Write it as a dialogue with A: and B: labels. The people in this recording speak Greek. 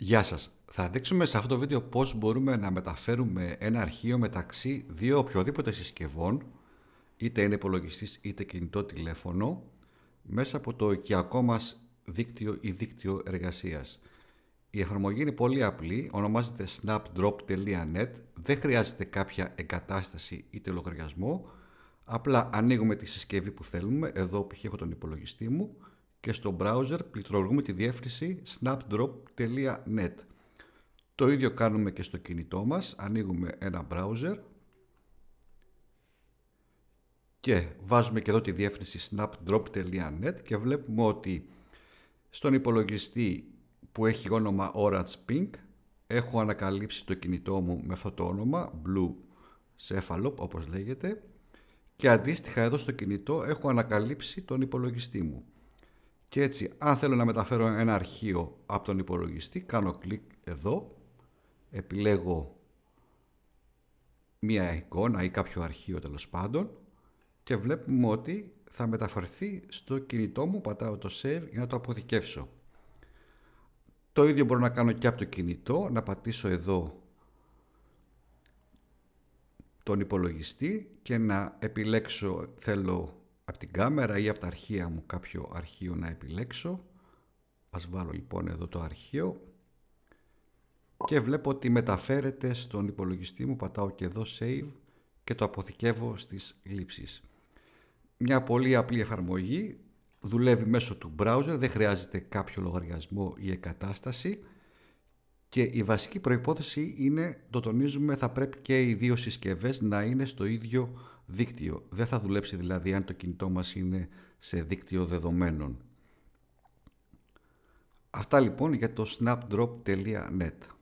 A: Γεια σας. Θα δείξουμε σε αυτό το βίντεο πώς μπορούμε να μεταφέρουμε ένα αρχείο μεταξύ δύο οποιοδήποτε συσκευών, είτε είναι υπολογιστής είτε κινητό τηλέφωνο, μέσα από το οικιακό μας δίκτυο ή δίκτυο εργασίας. Η εφαρμογή είναι πολύ απλή, ονομάζεται snapdrop.net, δεν χρειάζεται κάποια εγκατάσταση είτε λογαριασμό, απλά ανοίγουμε τη συσκευή που θέλουμε, εδώ π.χ. έχω τον υπολογιστή μου, και στο browser πληκτρολογούμε τη διεύθυνση snapdrop.net. Το ίδιο κάνουμε και στο κινητό μας, ανοίγουμε ένα browser και βάζουμε και εδώ τη διεύθυνση snapdrop.net και βλέπουμε ότι στον υπολογιστή που έχει όνομα Orange Pink έχω ανακαλύψει το κινητό μου με αυτό το όνομα Blue Cephalop όπως λέγεται και αντίστοιχα εδώ στο κινητό έχω ανακαλύψει τον υπολογιστή μου. Και έτσι, αν θέλω να μεταφέρω ένα αρχείο από τον υπολογιστή, κάνω κλικ εδώ, επιλέγω μία εικόνα ή κάποιο αρχείο τέλος πάντων και βλέπουμε ότι θα μεταφερθεί στο κινητό μου, πατάω το Save για να το αποθηκεύσω. Το ίδιο μπορώ να κάνω και από το κινητό, να πατήσω εδώ τον υπολογιστή και να επιλέξω θέλω από την κάμερα ή από τα αρχεία μου κάποιο αρχείο να επιλέξω. Ας βάλω λοιπόν εδώ το αρχείο και βλέπω ότι μεταφέρεται στον υπολογιστή μου, πατάω και εδώ Save και το αποθηκεύω στις λήψεις. Μια πολύ απλή εφαρμογή, δουλεύει μέσω του browser, δεν χρειάζεται κάποιο λογαριασμό ή εγκατάσταση. Και η βασική προϋπόθεση είναι, το τονίζουμε, θα πρέπει και οι δύο συσκευές να είναι στο ίδιο δίκτυο. Δεν θα δουλέψει δηλαδή αν το κινητό μας είναι σε δίκτυο δεδομένων. Αυτά λοιπόν για το snapdrop.net.